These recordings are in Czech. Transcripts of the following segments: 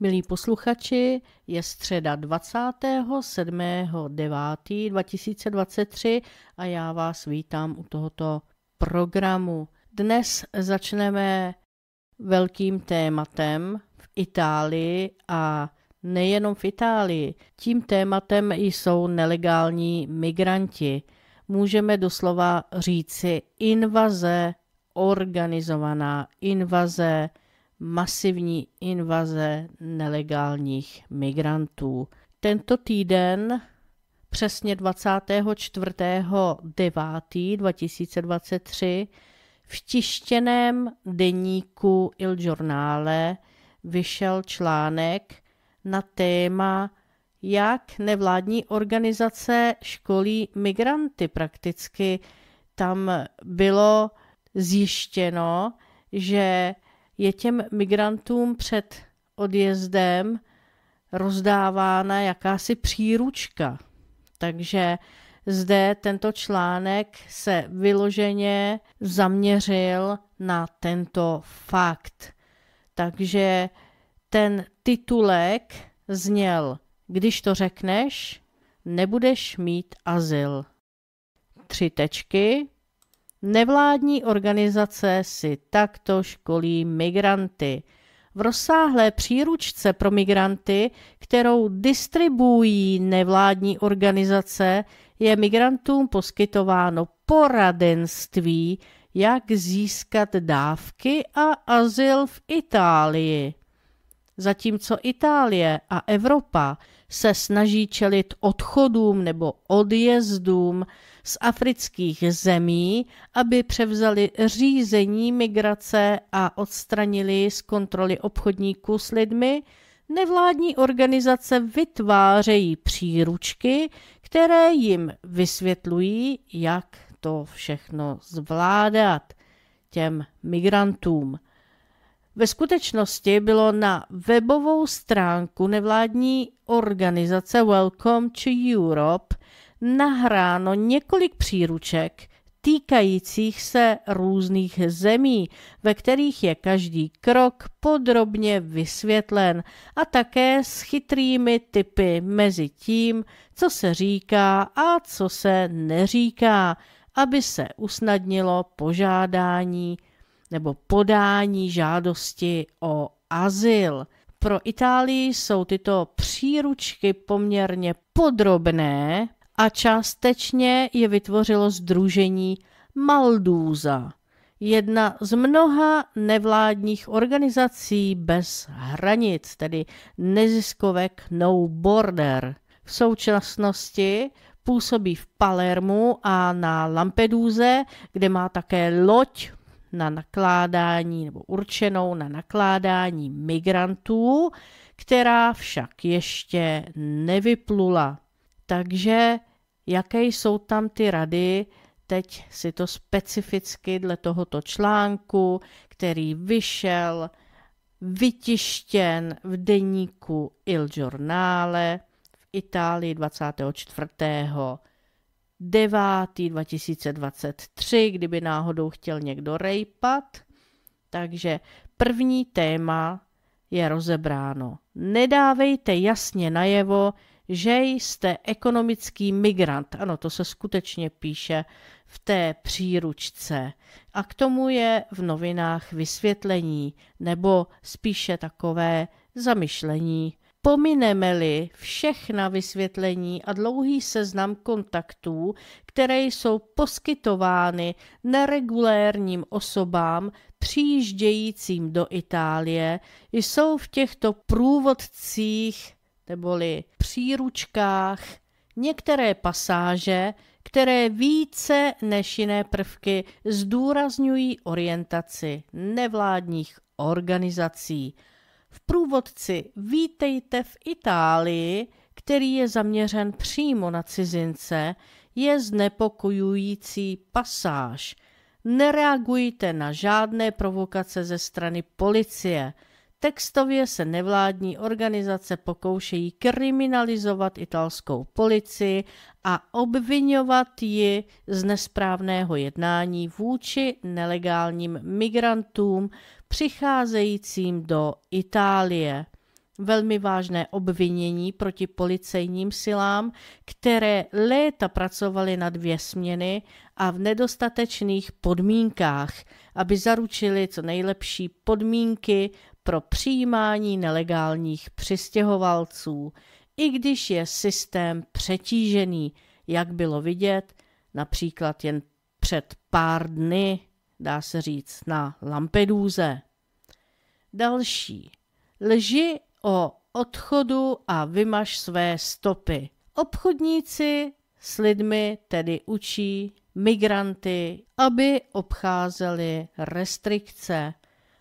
Milí posluchači, je středa 27.9.2023 a já vás vítám u tohoto programu. Dnes začneme velkým tématem v Itálii a nejenom v Itálii. Tím tématem jsou nelegální migranti. Můžeme doslova říci invaze, organizovaná invaze masivní invaze nelegálních migrantů. Tento týden, přesně 24.9.2023, v tištěném deníku Il Giornale vyšel článek na téma jak nevládní organizace školí migranty prakticky. Tam bylo zjištěno, že je těm migrantům před odjezdem rozdávána jakási příručka. Takže zde tento článek se vyloženě zaměřil na tento fakt. Takže ten titulek zněl Když to řekneš, nebudeš mít azyl. Tři tečky, Nevládní organizace si takto školí migranty. V rozsáhlé příručce pro migranty, kterou distribuují nevládní organizace, je migrantům poskytováno poradenství, jak získat dávky a azyl v Itálii. Zatímco Itálie a Evropa se snaží čelit odchodům nebo odjezdům, z afrických zemí, aby převzali řízení migrace a odstranili z kontroly obchodníků s lidmi, nevládní organizace vytvářejí příručky, které jim vysvětlují, jak to všechno zvládat těm migrantům. Ve skutečnosti bylo na webovou stránku nevládní organizace Welcome to Europe nahráno několik příruček týkajících se různých zemí, ve kterých je každý krok podrobně vysvětlen a také s chytrými typy mezi tím, co se říká a co se neříká, aby se usnadnilo požádání nebo podání žádosti o azyl. Pro Itálii jsou tyto příručky poměrně podrobné, a částečně je vytvořilo združení Maldúza, jedna z mnoha nevládních organizací bez hranic, tedy neziskovek No Border. V současnosti působí v Palermu a na Lampeduze, kde má také loď na nakládání nebo určenou na nakládání migrantů, která však ještě nevyplula. Takže jaké jsou tam ty rady, teď si to specificky dle tohoto článku, který vyšel, vytištěn v deníku Il Giornale v Itálii 24. 9. 2023, kdyby náhodou chtěl někdo rejpat. Takže první téma je rozebráno. Nedávejte jasně najevo, že jste ekonomický migrant. Ano, to se skutečně píše v té příručce. A k tomu je v novinách vysvětlení, nebo spíše takové zamyšlení. Pomineme-li všechna vysvětlení a dlouhý seznam kontaktů, které jsou poskytovány neregulérním osobám přijíždějícím do Itálie, jsou v těchto průvodcích neboli příručkách, některé pasáže, které více než jiné prvky zdůrazňují orientaci nevládních organizací. V průvodci Vítejte v Itálii, který je zaměřen přímo na cizince, je znepokojující pasáž. Nereagujte na žádné provokace ze strany policie – Textově se nevládní organizace pokoušejí kriminalizovat italskou policii a obvinovat ji z nesprávného jednání vůči nelegálním migrantům přicházejícím do Itálie. Velmi vážné obvinění proti policejním silám, které léta pracovaly na dvě směny a v nedostatečných podmínkách, aby zaručili co nejlepší podmínky pro přijímání nelegálních přistěhovalců, i když je systém přetížený, jak bylo vidět, například jen před pár dny, dá se říct, na Lampedůze. Další. Lži o odchodu a vymaž své stopy. Obchodníci s lidmi tedy učí migranty, aby obcházeli restrikce.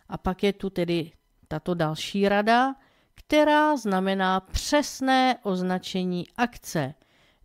A pak je tu tedy tato další rada, která znamená přesné označení akce.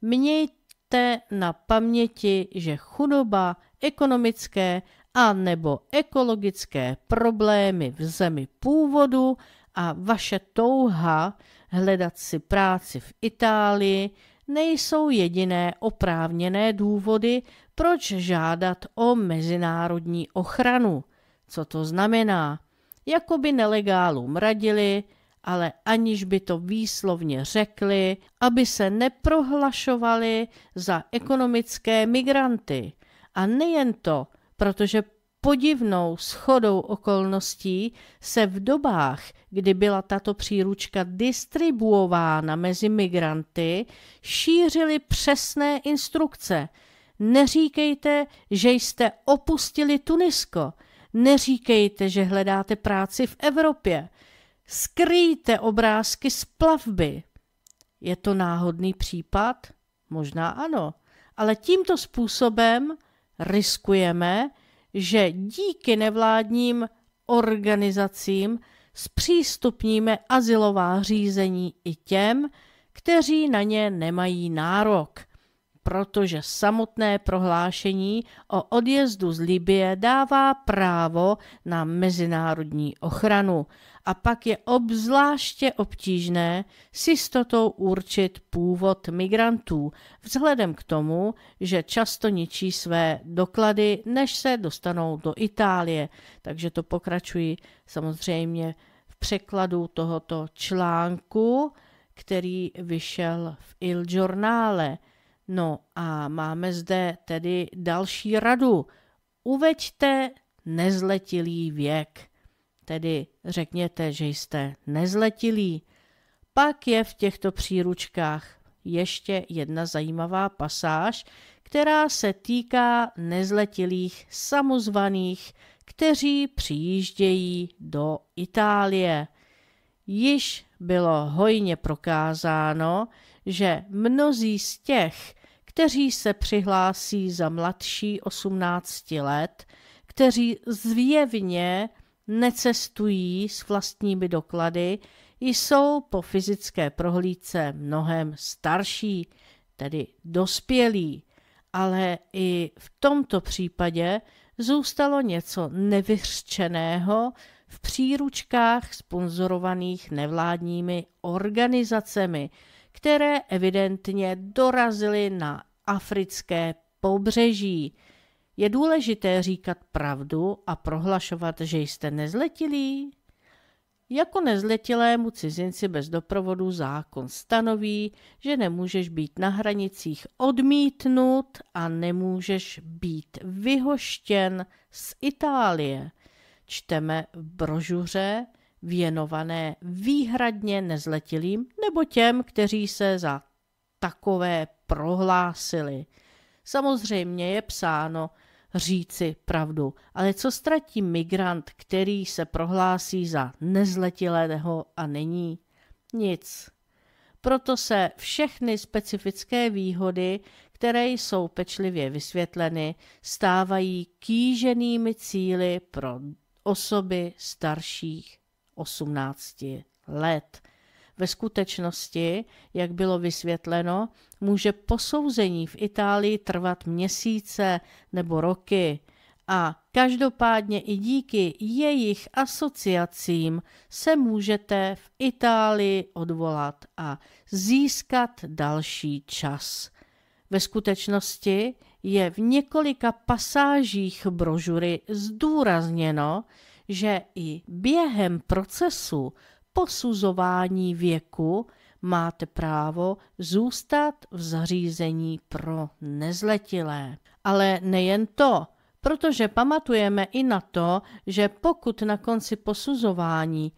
Mějte na paměti, že chudoba, ekonomické a nebo ekologické problémy v zemi původu a vaše touha hledat si práci v Itálii nejsou jediné oprávněné důvody, proč žádat o mezinárodní ochranu. Co to znamená? jako by nelegálům radili, ale aniž by to výslovně řekli, aby se neprohlašovali za ekonomické migranty. A nejen to, protože podivnou schodou okolností se v dobách, kdy byla tato příručka distribuována mezi migranty, šířily přesné instrukce. Neříkejte, že jste opustili Tunisko, Neříkejte, že hledáte práci v Evropě. Skrýjte obrázky z plavby. Je to náhodný případ? Možná ano. Ale tímto způsobem riskujeme, že díky nevládním organizacím zpřístupníme azylová řízení i těm, kteří na ně nemají nárok – protože samotné prohlášení o odjezdu z Libie dává právo na mezinárodní ochranu a pak je obzvláště obtížné s jistotou určit původ migrantů, vzhledem k tomu, že často ničí své doklady, než se dostanou do Itálie. Takže to pokračuji samozřejmě v překladu tohoto článku, který vyšel v Il Giornale – No a máme zde tedy další radu. Uveďte nezletilý věk, tedy řekněte, že jste nezletilý. Pak je v těchto příručkách ještě jedna zajímavá pasáž, která se týká nezletilých samozvaných, kteří přijíždějí do Itálie. Již bylo hojně prokázáno, že mnozí z těch, kteří se přihlásí za mladší 18 let, kteří zvěvně necestují s vlastními doklady, jsou po fyzické prohlídce mnohem starší, tedy dospělí. Ale i v tomto případě zůstalo něco nevyřčeného v příručkách sponzorovaných nevládními organizacemi – které evidentně dorazily na africké pobřeží. Je důležité říkat pravdu a prohlašovat, že jste nezletilí? Jako nezletilému cizinci bez doprovodu zákon stanoví, že nemůžeš být na hranicích odmítnut a nemůžeš být vyhoštěn z Itálie. Čteme v brožuře věnované výhradně nezletilým nebo těm, kteří se za takové prohlásili. Samozřejmě je psáno říci pravdu, ale co ztratí migrant, který se prohlásí za nezletilého a není? Nic. Proto se všechny specifické výhody, které jsou pečlivě vysvětleny, stávají kýženými cíly pro osoby starších 18 let. Ve skutečnosti, jak bylo vysvětleno, může posouzení v Itálii trvat měsíce nebo roky a každopádně i díky jejich asociacím se můžete v Itálii odvolat a získat další čas. Ve skutečnosti je v několika pasážích brožury zdůrazněno, že i během procesu posuzování věku máte právo zůstat v zařízení pro nezletilé. Ale nejen to, protože pamatujeme i na to, že pokud na konci posuzování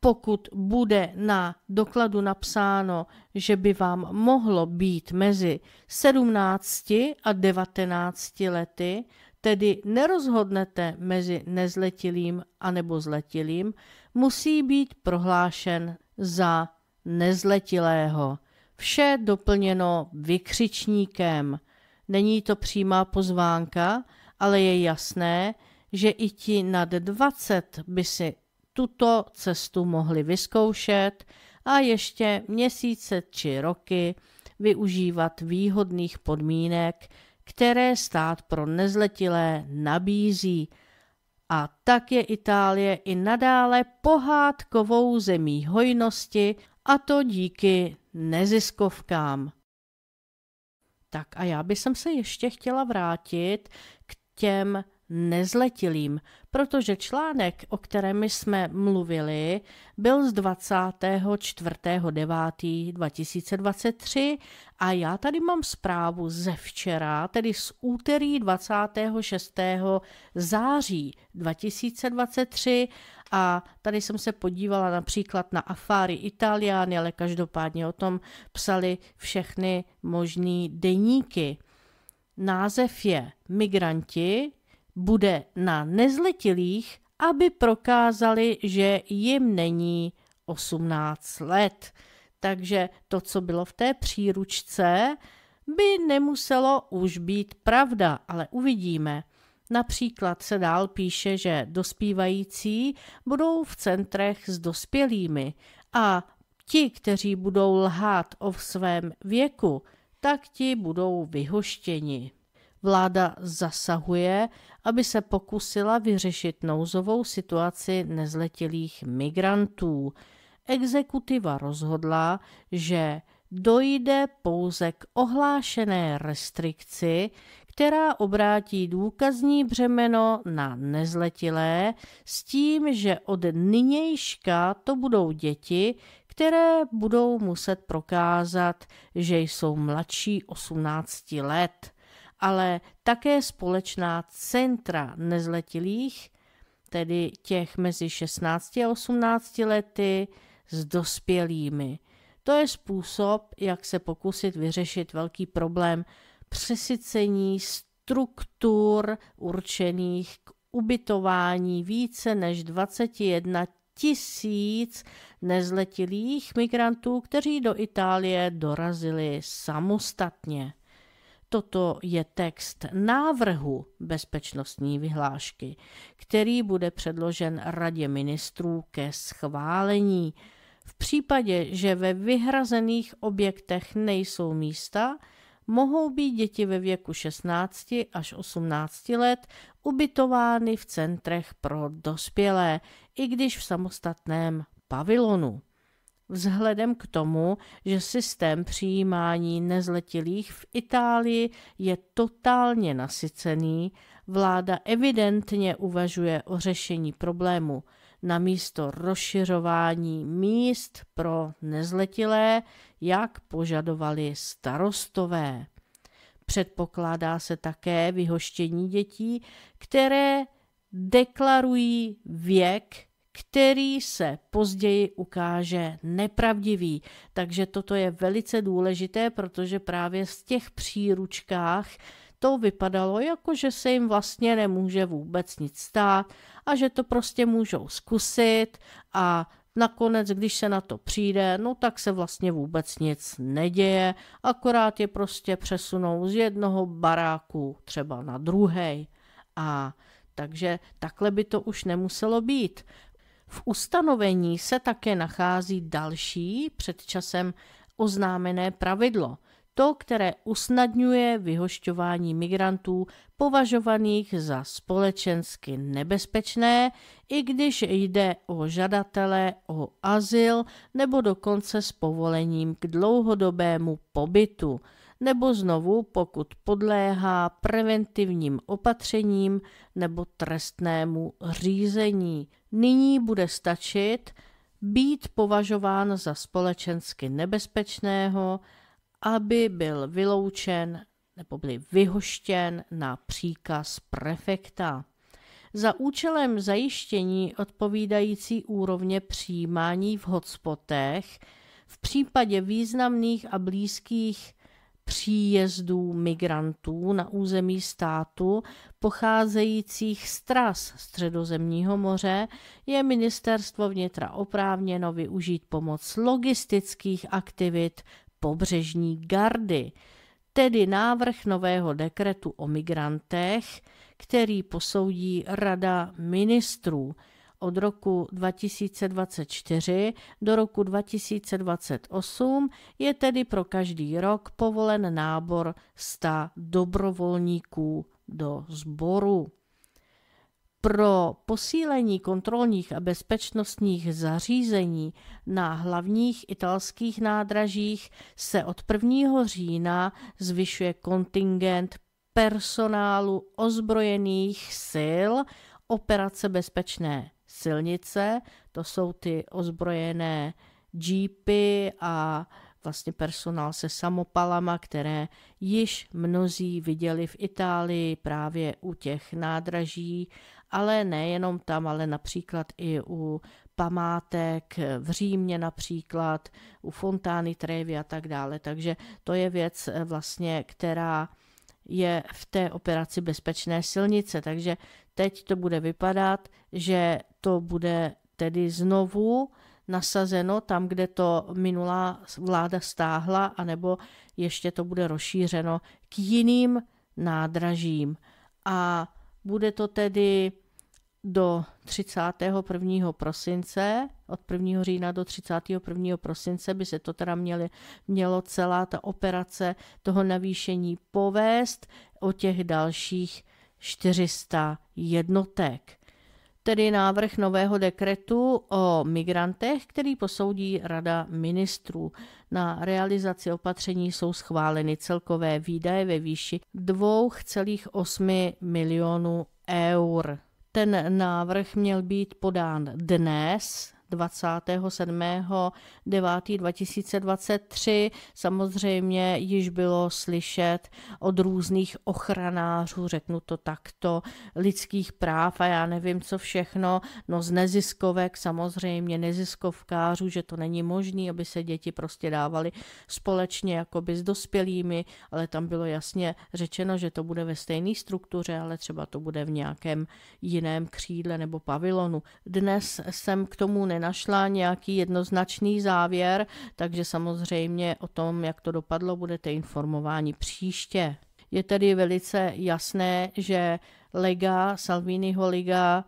pokud bude na dokladu napsáno, že by vám mohlo být mezi 17 a 19 lety, tedy nerozhodnete mezi nezletilým a nebo zletilým, musí být prohlášen za nezletilého. Vše doplněno vykřičníkem. Není to přímá pozvánka, ale je jasné, že i ti nad 20 by si tuto cestu mohli vyzkoušet a ještě měsíce či roky využívat výhodných podmínek, které stát pro nezletilé nabízí. A tak je Itálie i nadále pohádkovou zemí hojnosti, a to díky neziskovkám. Tak a já bych se ještě chtěla vrátit k těm nezletilým, protože článek, o kterém jsme mluvili, byl z 24.9.2023 a já tady mám zprávu ze včera, tedy z úterý 26. září 2023 a tady jsem se podívala například na Afáry Italiány, ale každopádně o tom psali všechny možný deníky. Název je Migranti, bude na nezletilých, aby prokázali, že jim není 18 let. Takže to, co bylo v té příručce, by nemuselo už být pravda, ale uvidíme. Například se dál píše, že dospívající budou v centrech s dospělými a ti, kteří budou lhát o svém věku, tak ti budou vyhoštěni. Vláda zasahuje, aby se pokusila vyřešit nouzovou situaci nezletilých migrantů. Exekutiva rozhodla, že dojde pouze k ohlášené restrikci, která obrátí důkazní břemeno na nezletilé s tím, že od nynějška to budou děti, které budou muset prokázat, že jsou mladší 18 let ale také společná centra nezletilých, tedy těch mezi 16 a 18 lety, s dospělými. To je způsob, jak se pokusit vyřešit velký problém přesycení struktur určených k ubytování více než 21 tisíc nezletilých migrantů, kteří do Itálie dorazili samostatně. Toto je text návrhu bezpečnostní vyhlášky, který bude předložen Radě ministrů ke schválení. V případě, že ve vyhrazených objektech nejsou místa, mohou být děti ve věku 16 až 18 let ubytovány v centrech pro dospělé, i když v samostatném pavilonu. Vzhledem k tomu, že systém přijímání nezletilých v Itálii je totálně nasycený, vláda evidentně uvažuje o řešení problému na místo rozšiřování míst pro nezletilé, jak požadovali starostové. Předpokládá se také vyhoštění dětí, které deklarují věk který se později ukáže nepravdivý. Takže toto je velice důležité, protože právě z těch příručkách to vypadalo jako, že se jim vlastně nemůže vůbec nic stát a že to prostě můžou zkusit a Nakonec, když se na to přijde, no tak se vlastně vůbec nic neděje, akorát je prostě přesunou z jednoho baráku třeba na druhý. A takže takhle by to už nemuselo být. V ustanovení se také nachází další předčasem oznámené pravidlo, to, které usnadňuje vyhošťování migrantů považovaných za společensky nebezpečné, i když jde o žadatele o azyl nebo dokonce s povolením k dlouhodobému pobytu – nebo znovu, pokud podléhá preventivním opatřením nebo trestnému řízení. Nyní bude stačit být považován za společensky nebezpečného, aby byl vyloučen nebo byl vyhoštěn na příkaz prefekta. Za účelem zajištění odpovídající úrovně přijímání v hotspotech v případě významných a blízkých příjezdů migrantů na území státu pocházejících z tras Středozemního moře je ministerstvo vnitra oprávněno využít pomoc logistických aktivit pobřežní gardy, tedy návrh nového dekretu o migrantech, který posoudí Rada ministrů od roku 2024 do roku 2028 je tedy pro každý rok povolen nábor 100 dobrovolníků do sboru. Pro posílení kontrolních a bezpečnostních zařízení na hlavních italských nádražích se od 1. října zvyšuje kontingent personálu ozbrojených sil operace bezpečné silnice, to jsou ty ozbrojené jeepy a vlastně personál se samopalama, které již mnozí viděli v Itálii právě u těch nádraží, ale nejenom tam, ale například i u památek v Římě například, u fontány Trevi a tak dále. Takže to je věc eh, vlastně, která je v té operaci bezpečné silnice. Takže teď to bude vypadat, že to bude tedy znovu nasazeno tam, kde to minulá vláda stáhla, anebo ještě to bude rozšířeno k jiným nádražím. A bude to tedy do 31. prosince, od 1. října do 31. prosince by se to teda měli, mělo celá ta operace toho navýšení povést o těch dalších 400 jednotek tedy návrh nového dekretu o migrantech, který posoudí Rada ministrů. Na realizaci opatření jsou schváleny celkové výdaje ve výši 2,8 milionů eur. Ten návrh měl být podán dnes, 27. 9. 2023. Samozřejmě již bylo slyšet od různých ochranářů, řeknu to takto, lidských práv a já nevím, co všechno, no z neziskovek samozřejmě, neziskovkářů, že to není možné, aby se děti prostě dávaly společně jakoby s dospělými, ale tam bylo jasně řečeno, že to bude ve stejné struktuře, ale třeba to bude v nějakém jiném křídle nebo pavilonu. Dnes jsem k tomu ne nenašla nějaký jednoznačný závěr, takže samozřejmě o tom, jak to dopadlo, budete informováni příště. Je tedy velice jasné, že Lega, Salviniho Liga,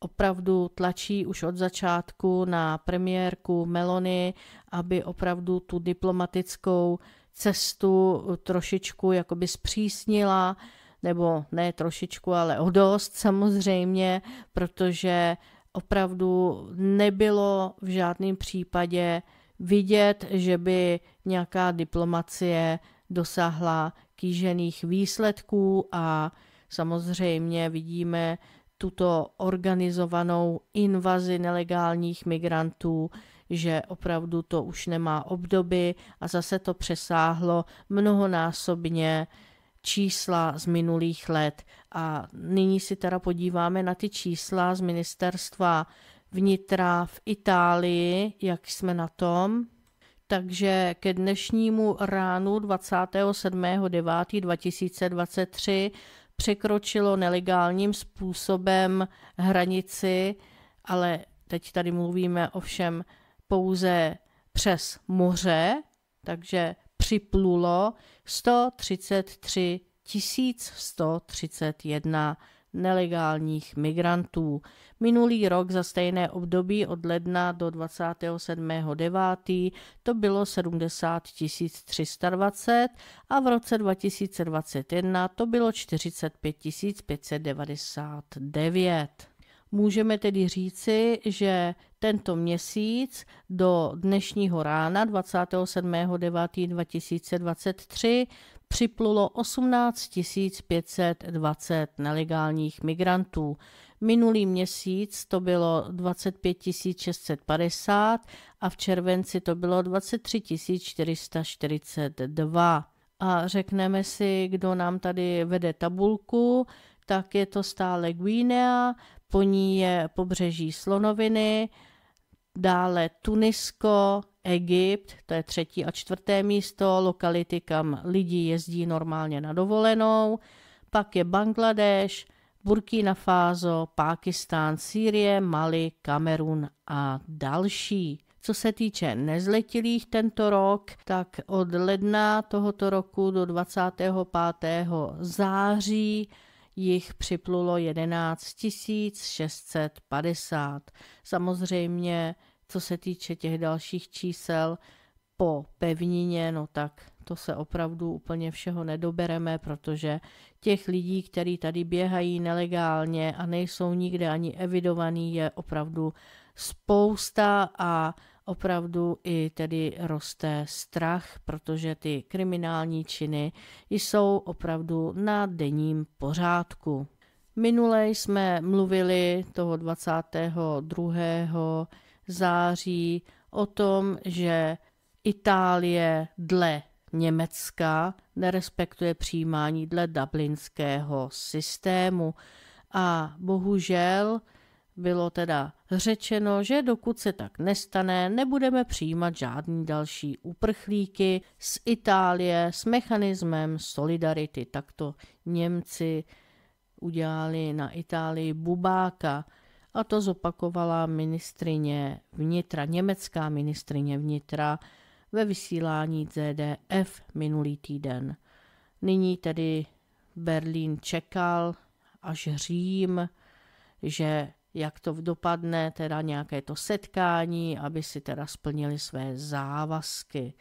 opravdu tlačí už od začátku na premiérku Melony, aby opravdu tu diplomatickou cestu trošičku jakoby zpřísnila, nebo ne trošičku, ale o dost samozřejmě, protože opravdu nebylo v žádném případě vidět, že by nějaká diplomacie dosáhla kýžených výsledků a samozřejmě vidíme tuto organizovanou invazi nelegálních migrantů, že opravdu to už nemá obdoby a zase to přesáhlo mnohonásobně čísla z minulých let. A nyní si teda podíváme na ty čísla z ministerstva vnitra v Itálii, jak jsme na tom. Takže ke dnešnímu ránu 27.9.2023 překročilo nelegálním způsobem hranici, ale teď tady mluvíme ovšem pouze přes moře, takže připlulo 133 131 nelegálních migrantů. Minulý rok za stejné období od ledna do 27.9. to bylo 70 320 a v roce 2021 to bylo 45 599. Můžeme tedy říci, že tento měsíc do dnešního rána 27.9.2023 připlulo 18 520 nelegálních migrantů. Minulý měsíc to bylo 25 650 a v červenci to bylo 23 442. A řekneme si, kdo nám tady vede tabulku, tak je to stále Guinea, po ní je pobřeží slonoviny, dále Tunisko, Egypt, to je třetí a čtvrté místo, lokality, kam lidi jezdí normálně na dovolenou, pak je Bangladeš, Burkina Faso, Pákistán, Sýrie, Mali, Kamerun a další. Co se týče nezletilých tento rok, tak od ledna tohoto roku do 25. září jich připlulo 11 650. Samozřejmě, co se týče těch dalších čísel po pevnině, no tak to se opravdu úplně všeho nedobereme, protože těch lidí, kteří tady běhají nelegálně a nejsou nikde ani evidovaní, je opravdu spousta a opravdu i tedy roste strach, protože ty kriminální činy jsou opravdu na denním pořádku. Minule jsme mluvili toho 22. září o tom, že Itálie dle Německa nerespektuje přijímání dle dublinského systému a bohužel bylo teda řečeno, že dokud se tak nestane, nebudeme přijímat žádný další uprchlíky z Itálie s mechanismem solidarity. Takto Němci udělali na Itálii bubáka a to zopakovala ministrině vnitra, německá ministrině vnitra ve vysílání ZDF minulý týden. Nyní tedy Berlín čekal až Řím, že jak to dopadne, teda nějaké to setkání, aby si teda splnili své závazky.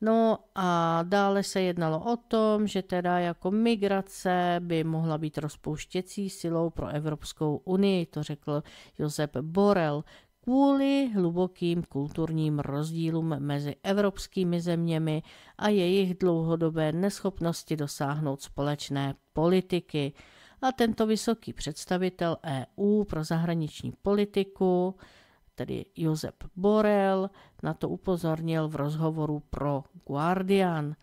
No a dále se jednalo o tom, že teda jako migrace by mohla být rozpouštěcí silou pro Evropskou unii, to řekl Josep Borel, kvůli hlubokým kulturním rozdílům mezi evropskými zeměmi a jejich dlouhodobé neschopnosti dosáhnout společné politiky a tento vysoký představitel EU pro zahraniční politiku, tedy Josep Borel, na to upozornil v rozhovoru pro Guardian.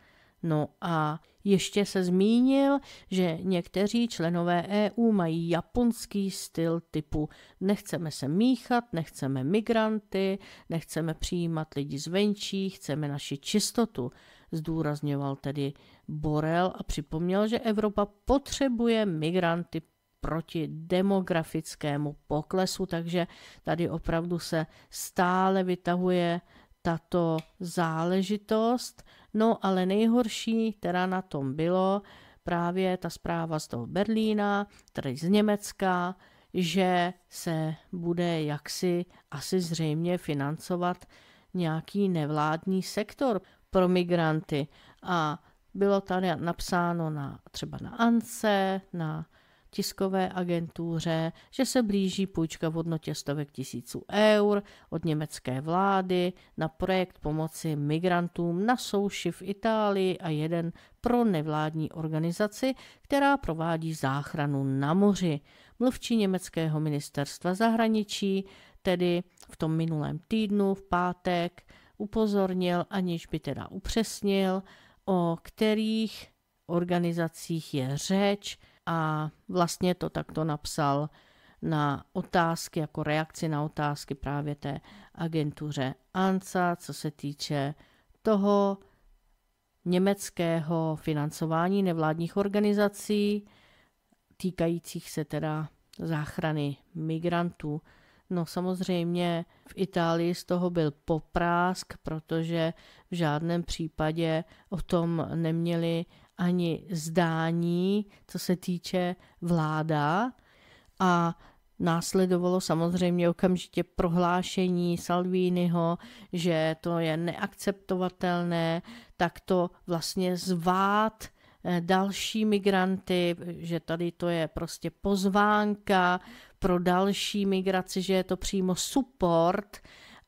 No a ještě se zmínil, že někteří členové EU mají japonský styl typu nechceme se míchat, nechceme migranty, nechceme přijímat lidi zvenčí, chceme naši čistotu, zdůrazňoval tedy Borel a připomněl, že Evropa potřebuje migranty proti demografickému poklesu, takže tady opravdu se stále vytahuje tato záležitost. No ale nejhorší teda na tom bylo právě ta zpráva z toho Berlína, tedy z Německa, že se bude jaksi asi zřejmě financovat nějaký nevládní sektor pro migranty. A bylo tady napsáno na, třeba na Ance, na tiskové agentuře, že se blíží půjčka v hodnotě stovek tisíců eur od německé vlády na projekt pomoci migrantům na souši v Itálii a jeden pro nevládní organizaci, která provádí záchranu na moři. Mluvčí německého ministerstva zahraničí tedy v tom minulém týdnu v pátek upozornil, aniž by teda upřesnil, o kterých organizacích je řeč a vlastně to takto napsal na otázky, jako reakci na otázky právě té agentuře ANSA, co se týče toho německého financování nevládních organizací týkajících se teda záchrany migrantů. No samozřejmě v Itálii z toho byl poprásk, protože v žádném případě o tom neměli ani zdání, co se týče vláda a Následovalo samozřejmě okamžitě prohlášení Salviniho, že to je neakceptovatelné, tak to vlastně zvát eh, další migranty, že tady to je prostě pozvánka pro další migraci, že je to přímo support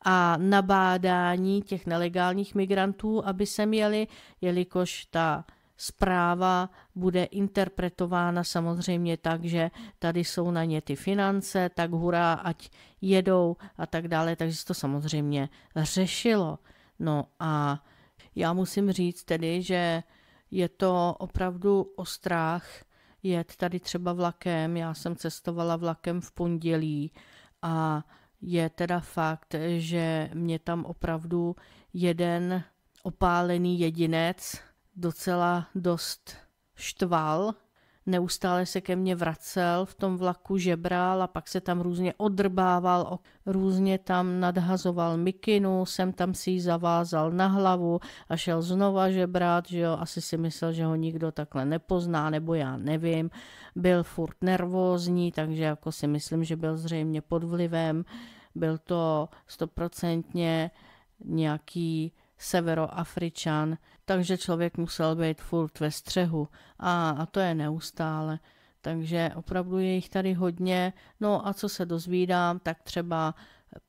a nabádání těch nelegálních migrantů, aby se měli, jelikož ta zpráva bude interpretována samozřejmě tak, že tady jsou na ně ty finance, tak hurá, ať jedou a tak dále, takže se to samozřejmě řešilo. No a já musím říct tedy, že je to opravdu o strach, jet tady třeba vlakem. Já jsem cestovala vlakem v pondělí a je teda fakt, že mě tam opravdu jeden opálený jedinec docela dost štval, neustále se ke mně vracel v tom vlaku, žebral a pak se tam různě odrbával, různě tam nadhazoval mikinu, jsem tam si ji zavázal na hlavu a šel znova žebrat, že jo, asi si myslel, že ho nikdo takhle nepozná, nebo já nevím, byl furt nervózní, takže jako si myslím, že byl zřejmě pod vlivem, byl to stoprocentně nějaký severoafričan, takže člověk musel být furt ve střehu a, a to je neustále. Takže opravdu je jich tady hodně. No a co se dozvídám, tak třeba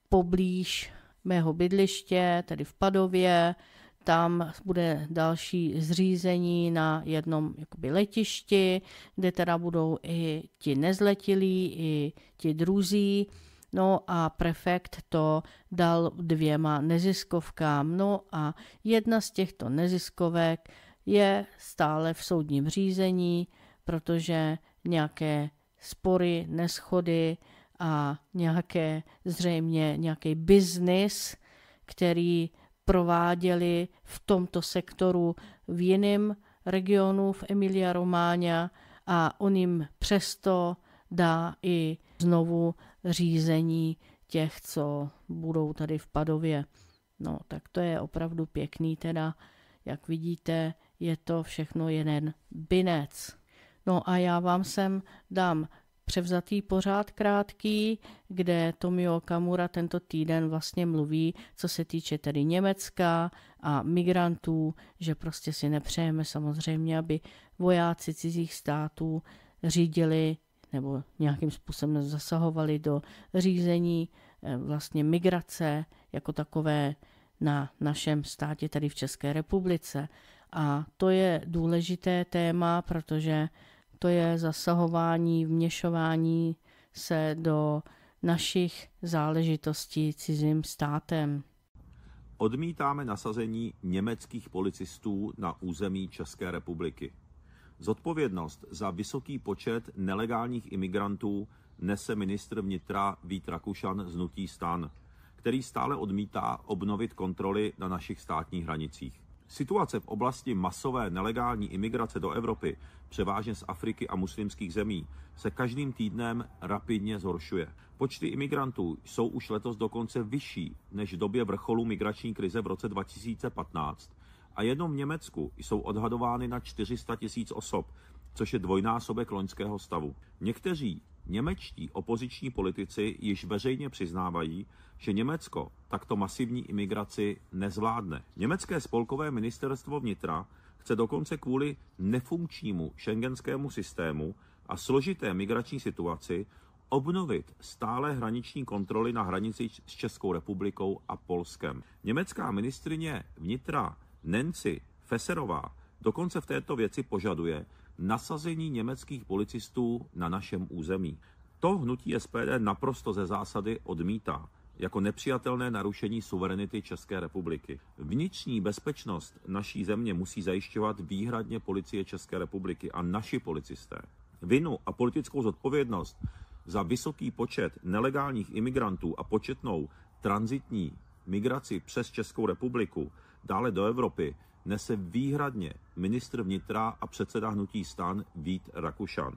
poblíž mého bydliště, tedy v Padově, tam bude další zřízení na jednom jakoby, letišti, kde teda budou i ti nezletilí, i ti druzí. No a prefekt to dal dvěma neziskovkám. No a jedna z těchto neziskovek je stále v soudním řízení, protože nějaké spory, neschody a nějaké zřejmě nějaký biznis, který prováděli v tomto sektoru v jiném regionu v Emilia Romagna a on jim přesto dá i znovu řízení těch, co budou tady v Padově. No, tak to je opravdu pěkný teda. Jak vidíte, je to všechno jeden binec. No a já vám sem dám převzatý pořád krátký, kde Tomio Kamura tento týden vlastně mluví, co se týče tedy Německa a migrantů, že prostě si nepřejeme samozřejmě, aby vojáci cizích států řídili nebo nějakým způsobem zasahovali do řízení eh, vlastně migrace jako takové na našem státě, tedy v České republice. A to je důležité téma, protože to je zasahování, vměšování se do našich záležitostí cizím státem. Odmítáme nasazení německých policistů na území České republiky. Zodpovědnost za vysoký počet nelegálních imigrantů nese ministr vnitra Vít Rakušan z Nutí stan, který stále odmítá obnovit kontroly na našich státních hranicích. Situace v oblasti masové nelegální imigrace do Evropy, převážně z Afriky a muslimských zemí, se každým týdnem rapidně zhoršuje. Počty imigrantů jsou už letos dokonce vyšší než v době vrcholu migrační krize v roce 2015 a jenom v Německu jsou odhadovány na 400 tisíc osob, což je dvojnásobek loňského stavu. Někteří němečtí opoziční politici již veřejně přiznávají, že Německo takto masivní imigraci nezvládne. Německé spolkové ministerstvo vnitra chce dokonce kvůli nefunkčnímu šengenskému systému a složité migrační situaci obnovit stále hraniční kontroly na hranici s Českou republikou a Polskem. Německá ministrině vnitra Nancy Feserová dokonce v této věci požaduje nasazení německých policistů na našem území. To hnutí SPD naprosto ze zásady odmítá jako nepřijatelné narušení suverenity České republiky. Vnitřní bezpečnost naší země musí zajišťovat výhradně policie České republiky a naši policisté. Vinu a politickou zodpovědnost za vysoký počet nelegálních imigrantů a početnou transitní migraci přes Českou republiku Dále do Evropy nese výhradně ministr vnitra a předseda hnutí stan Vít Rakušan,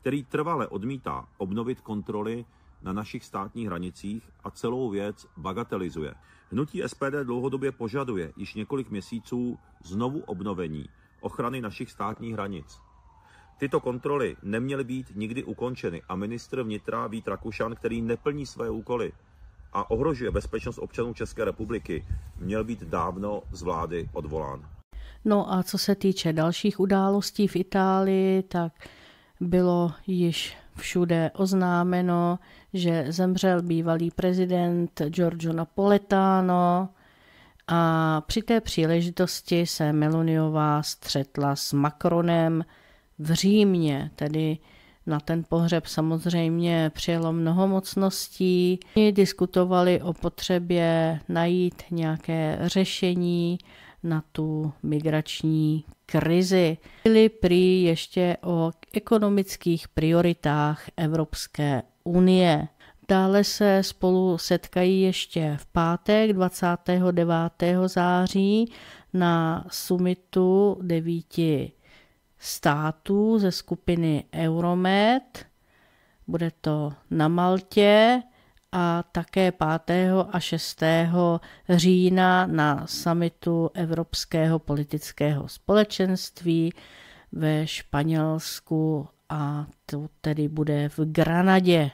který trvale odmítá obnovit kontroly na našich státních hranicích a celou věc bagatelizuje. Hnutí SPD dlouhodobě požaduje již několik měsíců znovu obnovení ochrany našich státních hranic. Tyto kontroly neměly být nikdy ukončeny a ministr vnitra Vít Rakušan, který neplní své úkoly, a ohrožuje bezpečnost občanů České republiky, měl být dávno z vlády odvolán. No a co se týče dalších událostí v Itálii, tak bylo již všude oznámeno, že zemřel bývalý prezident Giorgio Napoletano a při té příležitosti se Meloniová střetla s Macronem v Římě, tedy na ten pohřeb samozřejmě přijelo mnoho mocností. Oni diskutovali o potřebě najít nějaké řešení na tu migrační krizi. Byli prý ještě o ekonomických prioritách Evropské unie. Dále se spolu setkají ještě v pátek 29. září na summitu devíti států ze skupiny Euromed. Bude to na Maltě a také 5. a 6. října na samitu Evropského politického společenství ve Španělsku a to tedy bude v Granadě.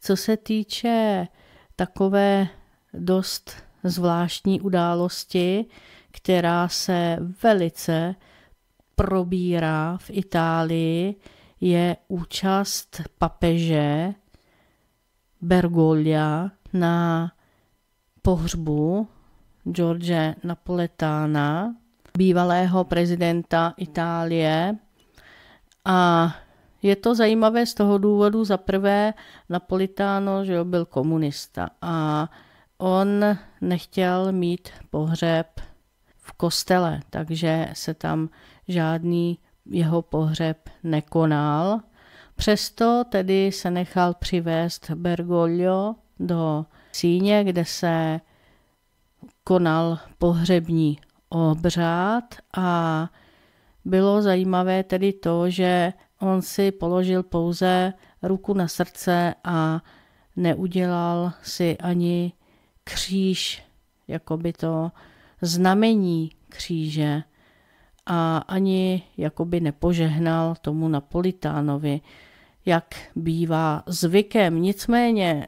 Co se týče takové dost zvláštní události, která se velice probírá v Itálii, je účast papeže Bergoglia na pohřbu George Napoletána, bývalého prezidenta Itálie. A je to zajímavé z toho důvodu, za prvé Napolitano, že byl komunista a on nechtěl mít pohřeb v kostele, takže se tam žádný jeho pohřeb nekonal. Přesto tedy se nechal přivést Bergoglio do Síně, kde se konal pohřební obřád a bylo zajímavé tedy to, že on si položil pouze ruku na srdce a neudělal si ani kříž, jako by to znamení kříže a ani jakoby nepožehnal tomu Napolitánovi, jak bývá zvykem. Nicméně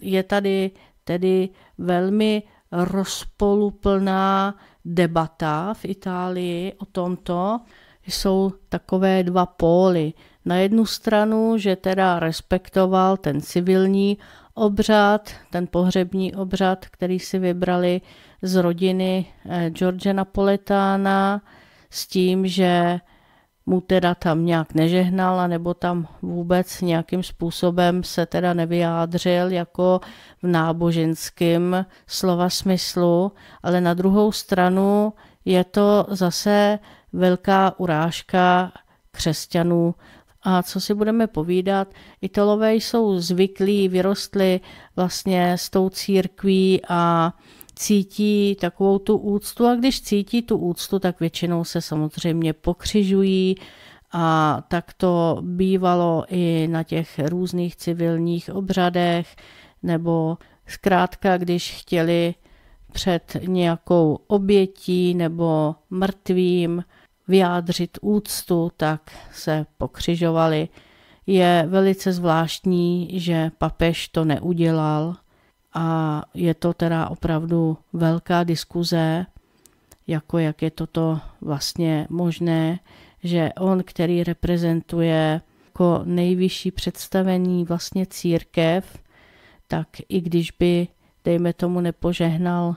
je tady tedy velmi rozpoluplná debata v Itálii o tomto. Jsou takové dva póly. Na jednu stranu, že teda respektoval ten civilní obřad, ten pohřební obřad, který si vybrali z rodiny eh, George Napoletána, s tím, že mu teda tam nějak nežehnal, nebo tam vůbec nějakým způsobem se teda nevyjádřil jako v náboženském slova smyslu, ale na druhou stranu je to zase velká urážka křesťanů. A co si budeme povídat, Italové jsou zvyklí, vyrostli vlastně s tou církví a cítí takovou tu úctu a když cítí tu úctu, tak většinou se samozřejmě pokřižují a tak to bývalo i na těch různých civilních obřadech nebo zkrátka, když chtěli před nějakou obětí nebo mrtvým vyjádřit úctu, tak se pokřižovali. Je velice zvláštní, že papež to neudělal – a je to teda opravdu velká diskuze, jako jak je toto vlastně možné, že on, který reprezentuje jako nejvyšší představení vlastně církev, tak i když by, dejme tomu, nepožehnal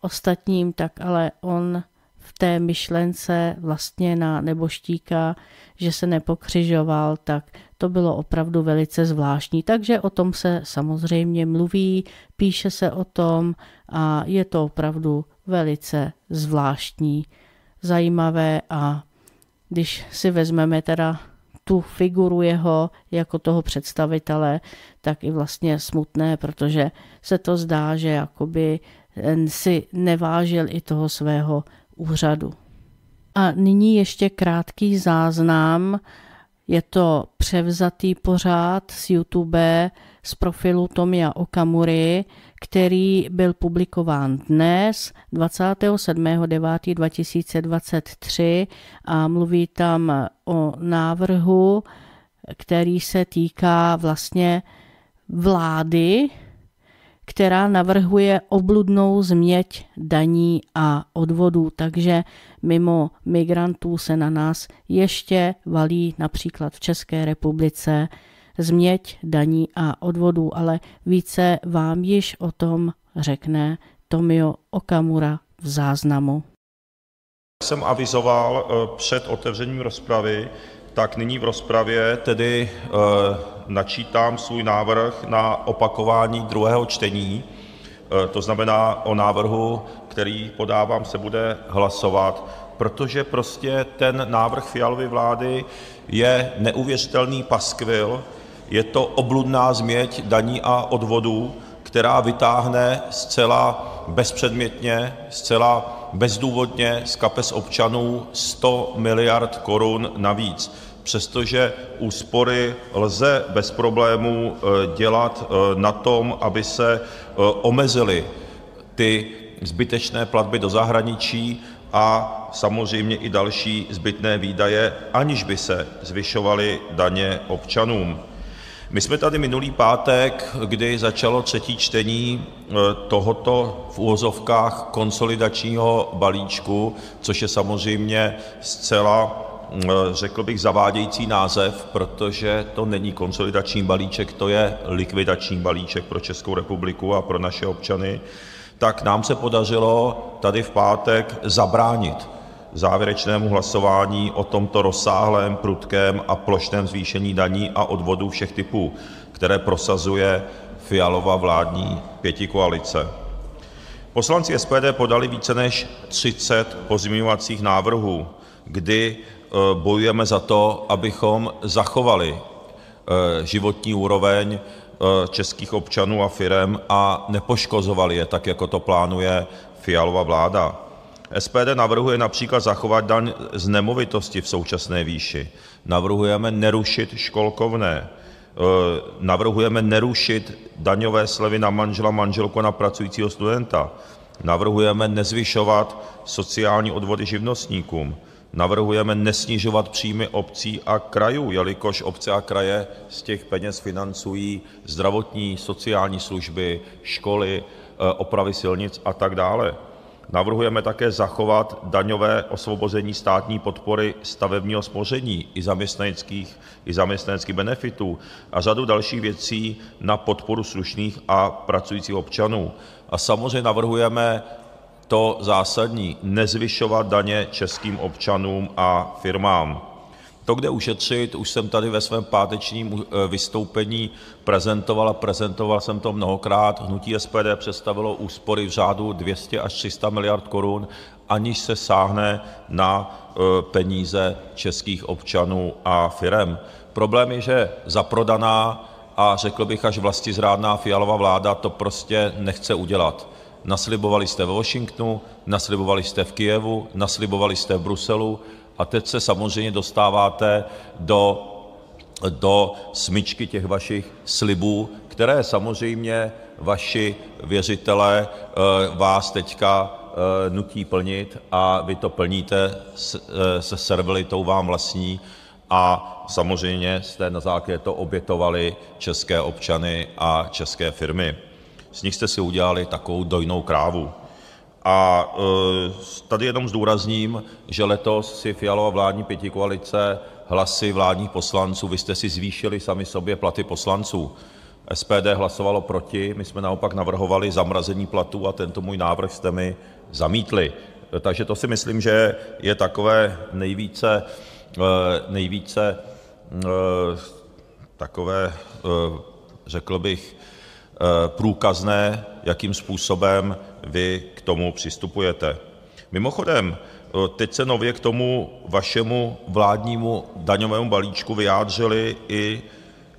ostatním, tak ale on v té myšlence vlastně na neboštíka, že se nepokřižoval, tak to bylo opravdu velice zvláštní. Takže o tom se samozřejmě mluví, píše se o tom a je to opravdu velice zvláštní, zajímavé a když si vezmeme teda tu figuru jeho jako toho představitele, tak i vlastně smutné, protože se to zdá, že jakoby eh, si nevážil i toho svého úřadu. A nyní ještě krátký záznam. Je to převzatý pořád z YouTube z profilu Tomia Okamury, který byl publikován dnes 27.9.2023 a mluví tam o návrhu, který se týká vlastně vlády která navrhuje obludnou změť daní a odvodů, takže mimo migrantů se na nás ještě valí například v České republice změť daní a odvodů, ale více vám již o tom řekne Tomio Okamura v záznamu. Jsem avizoval eh, před otevřením rozpravy, tak nyní v rozpravě tedy eh, načítám svůj návrh na opakování druhého čtení, eh, to znamená, o návrhu, který podávám, se bude hlasovat, protože prostě ten návrh Fialovy vlády je neuvěřitelný paskvil, je to obludná změť daní a odvodů, která vytáhne zcela bezpředmětně, zcela bezdůvodně z kapes občanů 100 miliard korun navíc přestože úspory lze bez problémů eh, dělat eh, na tom, aby se eh, omezily ty zbytečné platby do zahraničí a samozřejmě i další zbytné výdaje, aniž by se zvyšovaly daně občanům, my jsme tady minulý pátek, kdy začalo třetí čtení tohoto v úvozovkách konsolidačního balíčku, což je samozřejmě zcela... Eh, řekl bych, zavádějící název, protože to není konsolidační balíček, to je likvidační balíček pro Českou republiku a pro naše občany, tak nám se podařilo tady v pátek zabránit závěrečnému hlasování o tomto rozsáhlém, prudkém a plošném zvýšení daní a odvodů všech typů, které prosazuje Fialova vládní pětikoalice. Poslanci SPD podali více než 30 pozměňovacích návrhů, kdy Eh, bojujeme za to, abychom zachovali eh, životní úroveň eh, českých občanů a firem a nepoškozovali je tak, jako to plánuje Fialova vláda, SPD navrhuje například zachovat daň z nemovitosti v současné výši, navrhujeme nerušit školkovné, navrhujeme nerušit daňové slevy na manžela, manželku na pracujícího studenta, navrhujeme nezvyšovat sociální odvody živnostníkům navrhujeme nesnižovat příjmy obcí a krajů, jelikož obce a kraje z těch peněz financují zdravotní, sociální služby, školy, eh, opravy silnic a tak dále, navrhujeme také zachovat daňové osvobození státní podpory stavebního spoření i zaměstnaneckých benefitů a řadu dalších věcí na podporu slušných a pracujících občanů a samozřejmě navrhujeme to zásadní nezvyšovat daně českým občanům a firmám, to, kde ušetřit, už jsem tady ve svém pátečním eh, vystoupení prezentoval a prezentoval jsem to mnohokrát, hnutí SPD představilo úspory v řádu 200 až 300 miliard korun, aniž se sáhne na eh, peníze českých občanů a firem, problém je, že zaprodaná a řekl bych až vlastizrádná fialová vláda to prostě nechce udělat naslibovali jste ve Washingtonu, naslibovali jste v Kyjevu, naslibovali jste v Bruselu a teď se samozřejmě dostáváte do do smyčky těch vašich slibů, které samozřejmě vaši věřitelé eh, vás teďka eh, nutí plnit, a vy to plníte eh, se servilitou vám vlastní a samozřejmě jste na základě to obětovali české občany a české firmy z nich jste si udělali takovou dojnou krávu a e, tady jenom zdůrazním, že letos si Fialova vládní pětikoalice hlasy vládních poslanců, vy jste si zvýšili sami sobě platy poslanců, SPD hlasovalo proti, my jsme naopak navrhovali zamrazení platů a tento můj návrh jste mi zamítli, takže to si myslím, že je takové nejvíce e, e, takové, řekl bych... Eh, průkazné, jakým způsobem vy k tomu přistupujete. Mimochodem, eh, teď se nově k tomu vašemu vládnímu daňovému balíčku vyjádřili i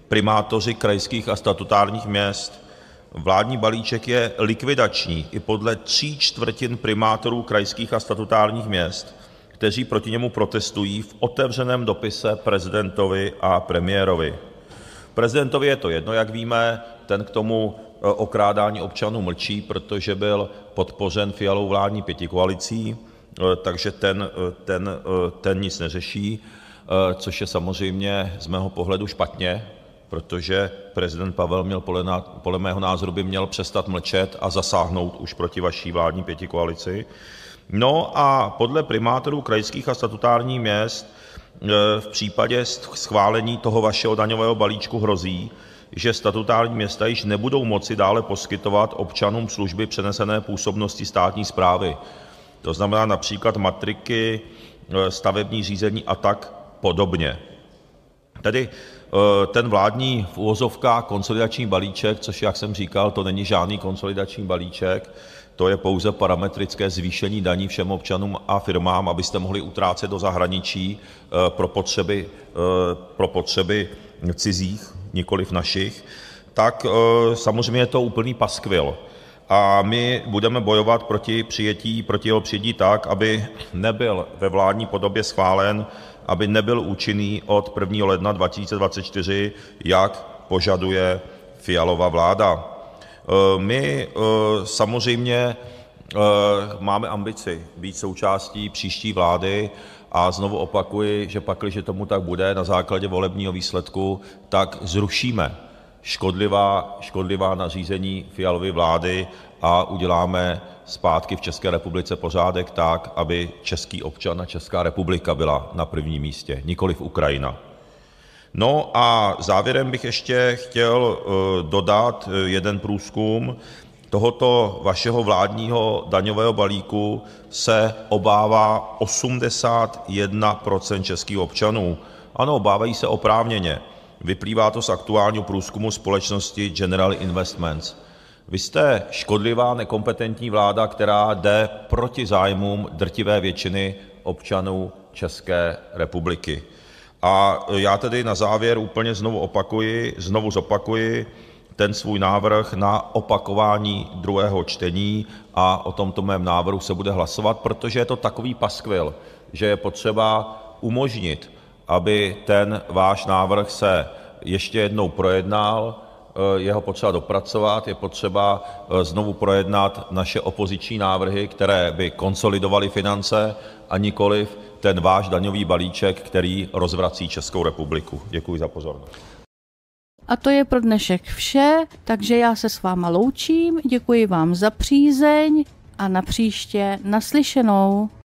primátoři krajských a statutárních měst. Vládní balíček je likvidační i podle tří čtvrtin primátorů krajských a statutárních měst, kteří proti němu protestují v otevřeném dopise prezidentovi a premiérovi. Prezidentovi je to jedno, jak víme, ten k tomu e, okrádání občanů mlčí, protože byl podpořen Fialou vládní pětikoalicí, e, takže ten e, ten ten nic neřeší, což je samozřejmě z mého pohledu špatně, protože prezident Pavel měl podle mého názoru by měl přestat mlčet a zasáhnout už proti vaší vládní pětikoalici, no a podle primátorů krajských a statutárních měst E, v případě schválení toho vašeho daňového balíčku hrozí, že statutární města již nebudou moci dále poskytovat občanům služby přenesené působnosti státní správy, to znamená například matriky, e, stavební řízení a tak podobně, tedy e, ten vládní v uvozovkách konsolidační balíček, což jak jsem říkal, to není žádný konsolidační balíček to je pouze parametrické zvýšení daní všem občanům a firmám, abyste mohli utrácet do zahraničí eh, eh, pro potřeby cizích, nikoliv našich, tak eh, samozřejmě je to úplný paskvil a my budeme bojovat proti jeho přijetí tak, aby nebyl ve vládní podobě schválen, aby nebyl účinný od 1. ledna 2024, jak požaduje Fialova vláda. My eh, samozřejmě eh, máme ambici být součástí příští vlády a znovu opakuji, že pakliže tomu tak bude na základě volebního výsledku, tak zrušíme škodlivá nařízení Fialovy vlády a uděláme zpátky v České republice pořádek tak, aby český občan a Česká republika byla na prvním místě, nikoliv Ukrajina. No a závěrem bych ještě chtěl eh, dodat eh, jeden průzkum tohoto vašeho vládního daňového balíku se obává 81 českých občanů, ano, obávají se oprávněně, vyplývá to z aktuálního průzkumu společnosti General Investments, vy jste škodlivá, nekompetentní vláda, která jde proti zájmům drtivé většiny občanů České republiky. A já tedy na závěr úplně znovu opakuji, znovu zopakuji ten svůj návrh na opakování druhého čtení a o tomto mém návrhu se bude hlasovat, protože je to takový paskvil, že je potřeba umožnit, aby ten váš návrh se ještě jednou projednal, eh, je ho potřeba dopracovat, je potřeba eh, znovu projednat naše opoziční návrhy, které by konsolidovaly finance, a nikoliv ten váš daňový balíček, který rozvrací Českou republiku. Děkuji za pozornost. A to je pro dnešek vše, takže já se s váma loučím, děkuji vám za přízeň a na příště naslyšenou.